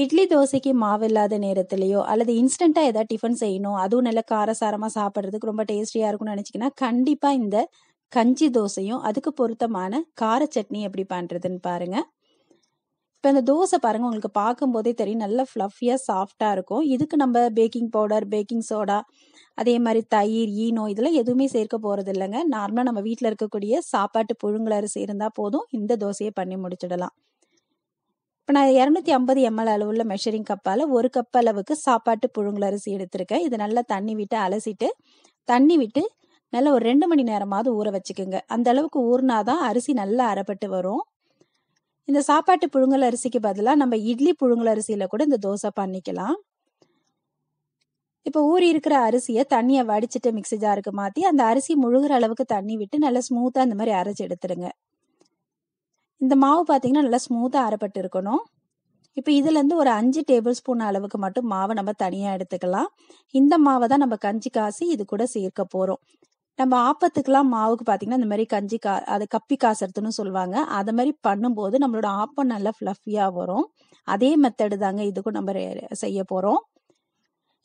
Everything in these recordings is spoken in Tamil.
இட்லி தோசைக்கு மாவு இல்லாத நேரத்திலையோ அல்லது இன்ஸ்டண்ட்டாக ஏதாவது டிஃபன் செய்யணும் அதுவும் நல்லா காரசாரமாக சாப்பிட்றதுக்கு ரொம்ப டேஸ்டியாக இருக்கும்னு நினச்சிங்கன்னா கண்டிப்பாக இந்த கஞ்சி தோசையும் அதுக்கு பொருத்தமான கார சட்னி எப்படி பண்ணுறதுன்னு பாருங்கள் இப்போ இந்த தோசை பாருங்கள் உங்களுக்கு பார்க்கும்போதே தெரியும் நல்லா ஃப்ளஃபியாக சாஃப்டாக இருக்கும் இதுக்கு நம்ம பேக்கிங் பவுடர் பேக்கிங் சோடா அதே மாதிரி தயிர் ஈனோ இதெல்லாம் எதுவுமே சேர்க்க போகிறது இல்லைங்க நார்மலாக நம்ம வீட்டில் இருக்கக்கூடிய சாப்பாட்டு புழுங்கலரிசி இருந்தால் போதும் இந்த தோசையை பண்ணி முடிச்சிடலாம் இப்போ நான் இரநூத்தி ஐம்பது எம்எல் அளவுள்ள மெஷரிங் கப்பால் ஒரு கப் அளவுக்கு சாப்பாட்டு புழுங்கல் அரிசி எடுத்திருக்கேன் இது நல்லா தண்ணி விட்டு அலசிட்டு தண்ணி விட்டு நல்லா ஒரு ரெண்டு மணி நேரமாவது ஊற வச்சுக்கோங்க அந்த அளவுக்கு ஊறினாதான் அரிசி நல்லா அரைப்பட்டு வரும் இந்த சாப்பாட்டு புழுங்கல் அரிசிக்கு பதிலாக நம்ம இட்லி புழுங்கல் அரிசியில் கூட இந்த தோசை பண்ணிக்கலாம் இப்போ ஊறி இருக்கிற அரிசியை தண்ணியை வடிச்சிட்டு மிக்சி ஜாருக்கு மாற்றி அந்த அரிசி முழுகிற அளவுக்கு தண்ணி விட்டு நல்லா ஸ்மூத்தாக இந்த மாதிரி அரைச்சி எடுத்துருங்க இந்த மாவு பார்த்தீங்கன்னா நல்லா ஸ்மூத்தாக அரைப்பட்டு இருக்கணும் இப்போ இதுலேருந்து ஒரு அஞ்சு டேபிள் ஸ்பூன் அளவுக்கு மட்டும் மாவை நம்ம தனியாக எடுத்துக்கலாம் இந்த மாவை தான் நம்ம கஞ்சி காசு இது கூட சேர்க்க போகிறோம் நம்ம ஆப்பத்துக்கெல்லாம் மாவுக்கு பார்த்தீங்கன்னா இந்த மாதிரி கஞ்சி கா அது கப்பி காசுறதுன்னு சொல்லுவாங்க அதை மாதிரி பண்ணும்போது நம்மளோட ஆப்பம் நல்லா ஃப்ளஃபியாக வரும் அதே மெத்தடு தாங்க இதுக்கும் நம்ம செய்ய போகிறோம்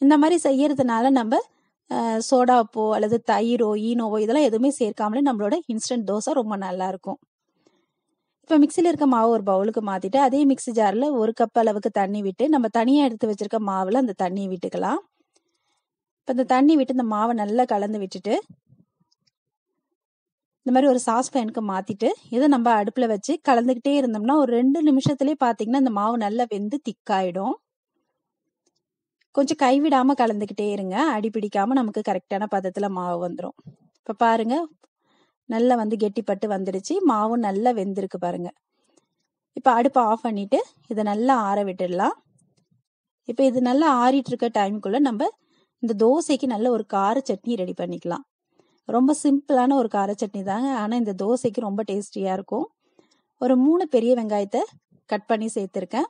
இந்த மாதிரி செய்யறதுனால நம்ம சோடாப்போ அல்லது தயிரோ ஈனோவோ இதெல்லாம் எதுவுமே சேர்க்காமலே நம்மளோட இன்ஸ்டன்ட் தோசை ரொம்ப நல்லா இருக்கும் இப்போ மிக்சியில் இருக்க மாவு ஒரு பவுலுக்கு மாற்றிட்டு அதே மிக்சி ஜாரில் ஒரு கப் அளவுக்கு தண்ணி விட்டு நம்ம தனியாக எடுத்து வச்சுருக்க மாவில் அந்த தண்ணியை விட்டுக்கலாம் இப்போ இந்த தண்ணி விட்டு இந்த மாவை நல்லா கலந்து விட்டுட்டு இந்த மாதிரி ஒரு சாஸ் பேனுக்கு மாற்றிட்டு இதை நம்ம அடுப்பில் வச்சு கலந்துக்கிட்டே இருந்தோம்னா ஒரு ரெண்டு நிமிஷத்துலேயே பார்த்தீங்கன்னா இந்த மாவு நல்லா வெந்து திக்காயிடும் கொஞ்சம் கைவிடாமல் கலந்துக்கிட்டே இருங்க அடி பிடிக்காமல் நமக்கு கரெக்டான பதத்தில் மாவு வந்துடும் இப்போ பாருங்கள் நல்லா வந்து கெட்டிப்பட்டு வந்துடுச்சு மாவும் நல்லா வெந்திருக்கு பாருங்க இப்போ அடுப்பை ஆஃப் பண்ணிட்டு இதை நல்லா ஆற விட்டுடலாம் இப்போ இது நல்லா ஆறிட்டு இருக்க டைமுக்குள்ள நம்ம இந்த தோசைக்கு நல்ல ஒரு கார சட்னி ரெடி பண்ணிக்கலாம் ரொம்ப சிம்பிளான ஒரு கார சட்னி தாங்க ஆனால் இந்த தோசைக்கு ரொம்ப டேஸ்டியாக இருக்கும் ஒரு மூணு பெரிய வெங்காயத்தை கட் பண்ணி சேர்த்துருக்கேன்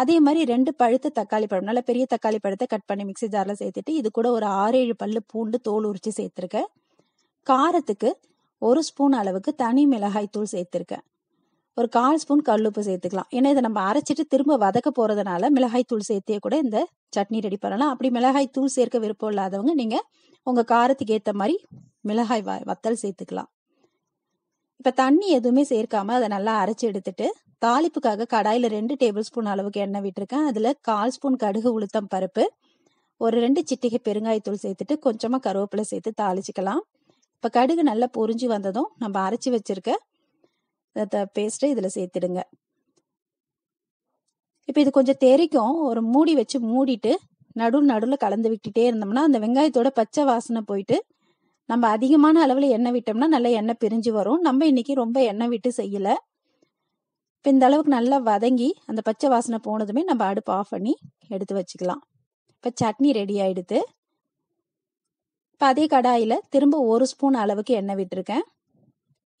அதே மாதிரி ரெண்டு பழுத்த தக்காளி பழம் நல்லா பெரிய தக்காளி பழத்தை கட் பண்ணி மிக்சி ஜாரில் சேர்த்துட்டு இது கூட ஒரு ஆறு ஏழு பல்லு பூண்டு தோல் உரிச்சு சேர்த்துருக்கேன் காரத்துக்கு ஒரு ஸ்பூன் அளவுக்கு தனி மிளகாய் தூள் சேர்த்துருக்கேன் ஒரு கால் ஸ்பூன் கல்லுப்பு சேர்த்துக்கலாம் ஏன்னா இதை நம்ம அரைச்சிட்டு திரும்ப வதக்க போகிறதுனால மிளகாய் தூள் சேர்த்தே கூட இந்த சட்னி ரெடி பண்ணலாம் அப்படி மிளகாய் தூள் சேர்க்க விருப்பம் இல்லாதவங்க நீங்கள் உங்கள் காரத்துக்கு ஏற்ற மாதிரி மிளகாய் வ வத்தல் சேர்த்துக்கலாம் இப்போ தண்ணி எதுவுமே சேர்க்காம அதை நல்லா அரைச்சி எடுத்துட்டு தாளிப்புக்காக கடாயில் ரெண்டு டேபிள் ஸ்பூன் அளவுக்கு எண்ணெய் விட்டுருக்கேன் அதில் கால் ஸ்பூன் கடுகு உளுத்தம் பருப்பு ஒரு ரெண்டு சிட்டிகை பெருங்காயத்தூள் சேர்த்துட்டு கொஞ்சமாக கருவேப்பிலை சேர்த்து தாளிச்சிக்கலாம் இப்போ கடுகு நல்லா பொறிஞ்சு வந்ததும் நம்ம அரைச்சி வச்சிருக்க பேஸ்ட்டை இதில் சேர்த்துடுங்க இப்போ இது கொஞ்சம் தெறிக்கும் ஒரு மூடி வச்சு மூடிட்டு நடு நடுவில் கலந்து விட்டுட்டே இருந்தோம்னா அந்த வெங்காயத்தோட பச்சை வாசனை போயிட்டு நம்ம அதிகமான அளவில் எண்ணெய் விட்டோம்னா நல்லா எண்ணெய் பிரிஞ்சு வரும் நம்ம இன்னைக்கு ரொம்ப எண்ணெய் விட்டு செய்யலை இப்போ இந்த அளவுக்கு நல்லா வதங்கி அந்த பச்சை வாசனை போனதுமே நம்ம அடுப்பு ஆஃப் பண்ணி எடுத்து வச்சுக்கலாம் இப்போ சட்னி ரெடி ஆயிடுது இப்போ அதே கடாயில் திரும்ப ஒரு ஸ்பூன் அளவுக்கு எண்ணெய் விட்டுருக்கேன்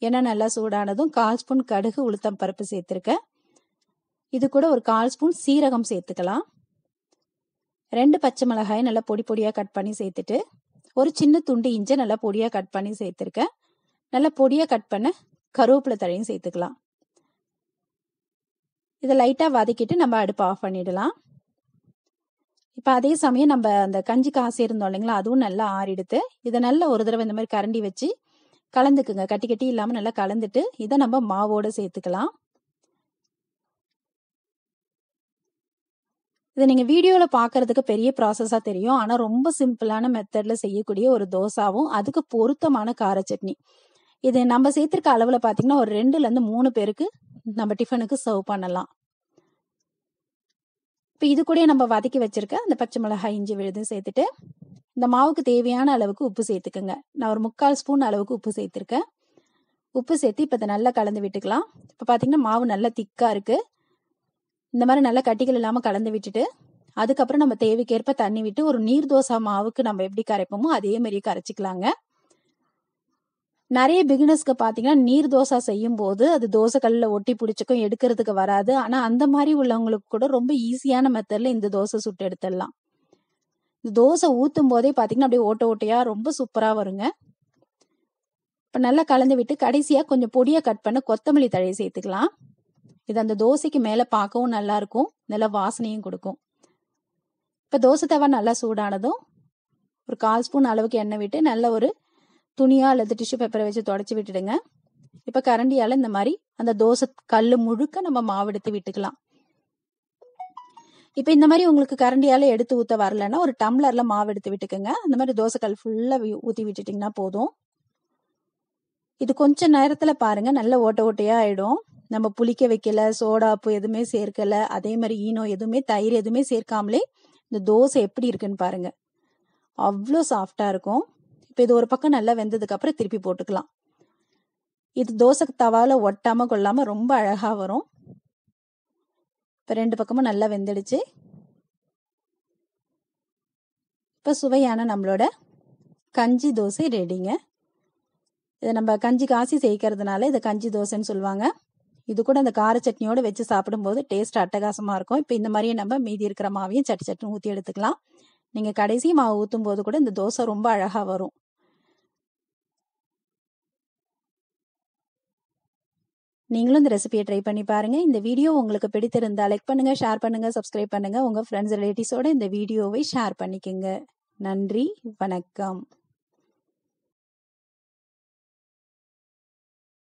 எண்ணெய் நல்லா சூடானதும் கால் ஸ்பூன் கடுகு உளுத்தம் பருப்பு சேர்த்துருக்கேன் இது கூட ஒரு கால் ஸ்பூன் சீரகம் சேர்த்துக்கலாம் ரெண்டு பச்சை மிளகாயை நல்லா பொடி பொடியாக கட் பண்ணி சேர்த்துட்டு ஒரு சின்ன துண்டு இஞ்சி நல்லா பொடியாக கட் பண்ணி சேர்த்துருக்கேன் நல்லா பொடியாக கட் பண்ண கருவேப்பிலை தழையும் சேர்த்துக்கலாம் இதை லைட்டாக வதக்கிட்டு நம்ம அடுப்பு ஆஃப் பண்ணிடலாம் இப்போ அதே சமயம் நம்ம அந்த கஞ்சி காசு இருந்தோம் இல்லைங்களா அதுவும் நல்லா ஆறிடுத்து இதை நல்லா ஒரு தடவை இந்த மாதிரி கரண்டி வச்சு கலந்துக்குங்க கட்டி கட்டி இல்லாமல் நல்லா கலந்துட்டு இதை நம்ம மாவோடு சேர்த்துக்கலாம் இது நீங்கள் வீடியோவில் பார்க்குறதுக்கு பெரிய ப்ராசஸாக தெரியும் ஆனால் ரொம்ப சிம்பிளான மெத்தடில் செய்யக்கூடிய ஒரு தோசாவும் அதுக்கு பொருத்தமான கார சட்னி இது நம்ம சேர்த்துருக்க அளவில் பார்த்தீங்கன்னா ஒரு ரெண்டுலேருந்து மூணு பேருக்கு நம்ம டிஃபனுக்கு சர்வ் பண்ணலாம் இப்போ இது கூட நம்ம வதக்கி வச்சிருக்க அந்த பச்சை மிளகாய் இஞ்சி விழுதும் சேர்த்துட்டு இந்த மாவுக்கு தேவையான அளவுக்கு உப்பு சேர்த்துக்கோங்க நான் ஒரு முக்கால் ஸ்பூன் அளவுக்கு உப்பு சேர்த்துருக்கேன் உப்பு சேர்த்து இப்போ இதை நல்லா கலந்து விட்டுக்கலாம் இப்போ பார்த்தீங்கன்னா மாவு நல்லா திக்காக இருக்குது இந்த மாதிரி நல்லா கட்டிகள் இல்லாமல் கலந்து விட்டுட்டு அதுக்கப்புறம் நம்ம தேவைக்கேற்ப தண்ணி விட்டு ஒரு நீர் தோசை மாவுக்கு நம்ம எப்படி கரைப்போமோ அதே மாதிரியே கரைச்சிக்கலாங்க நிறைய பிகினர்ஸ்க்கு பார்த்தீங்கன்னா நீர் தோசை செய்யும் போது அது தோசை கல்லில் ஒட்டி பிடிச்சிக்கும் எடுக்கிறதுக்கு வராது ஆனால் அந்த மாதிரி உள்ளவங்களுக்கு கூட ரொம்ப ஈஸியான மெத்தடில் இந்த தோசை சுட்டு எடுத்துடலாம் இந்த தோசை ஊற்றும் போதே பார்த்தீங்கன்னா அப்படியே ஓட்ட ஓட்டையாக ரொம்ப சூப்பராக வருங்க இப்போ நல்லா கலந்து விட்டு கடைசியாக கொஞ்சம் பொடியை கட் பண்ண கொத்தமல்லி தழையை சேர்த்துக்கலாம் இது அந்த தோசைக்கு மேலே பார்க்கவும் நல்லா இருக்கும் நல்ல வாசனையும் கொடுக்கும் இப்போ தோசை தவா நல்லா சூடானதும் ஒரு கால் ஸ்பூன் அளவுக்கு எண்ணெய் விட்டு நல்ல ஒரு துணியா அல்லது டிஷ்யூ பேப்பரை வச்சு தொடச்சி விட்டுடுங்க இப்ப கரண்டியால இந்த மாதிரி அந்த தோசை கல் முழுக்க நம்ம மாவு எடுத்து விட்டுக்கலாம் இப்ப இந்த மாதிரி உங்களுக்கு கரண்டியால எடுத்து ஊத்த வரலன்னா ஒரு டம்ளர்ல மாவு எடுத்து விட்டுக்கோங்க அந்த மாதிரி தோசை கல் ஃபுல்லா ஊத்தி விட்டுட்டீங்கன்னா போதும் இது கொஞ்ச நேரத்துல பாருங்க நல்ல ஓட்ட ஓட்டையா ஆயிடும் நம்ம புளிக்க வைக்கல சோடாப்பு எதுவுமே சேர்க்கல அதே மாதிரி ஈனோ எதுவுமே தயிர் எதுவுமே சேர்க்காமலே இந்த தோசை எப்படி இருக்குன்னு பாருங்க அவ்வளோ சாஃப்டா இருக்கும் இப்போ இது ஒரு பக்கம் நல்லா வெந்ததுக்கு அப்புறம் திருப்பி போட்டுக்கலாம் இது தோசை தவால ஒட்டாம கொள்ளாம ரொம்ப அழகா வரும் இப்போ ரெண்டு பக்கமும் நல்லா வெந்துடுச்சு இப்போ சுவையான நம்மளோட கஞ்சி தோசை ரெடிங்க இதை நம்ம கஞ்சி காசி செய்கிறதுனால இதை கஞ்சி தோசைன்னு சொல்லுவாங்க இது கூட அந்த கார சட்னியோடு வச்சு சாப்பிடும்போது டேஸ்ட் அட்டகாசமாக இருக்கும் இப்போ இந்த மாதிரியே நம்ம மீதி இருக்கிற மாவையும் சட்டு சட்டுன்னு ஊற்றி எடுத்துக்கலாம் நீங்கள் கடைசி மாவு ஊற்றும் போது கூட இந்த தோசை ரொம்ப அழகாக வரும் நீங்களும் இந்த ரெசிபியை ட்ரை பண்ணி பாருங்க இந்த வீடியோ உங்களுக்கு பிடித்திருந்தா லைக் பண்ணுங்க ஷேர் பண்ணுங்க சப்ஸ்கிரைப் பண்ணுங்க உங்க ஃப்ரெண்ட்ஸ் ரிலேட்டிவ்ஸோட இந்த வீடியோவை ஷேர் பண்ணிக்கோங்க நன்றி வணக்கம்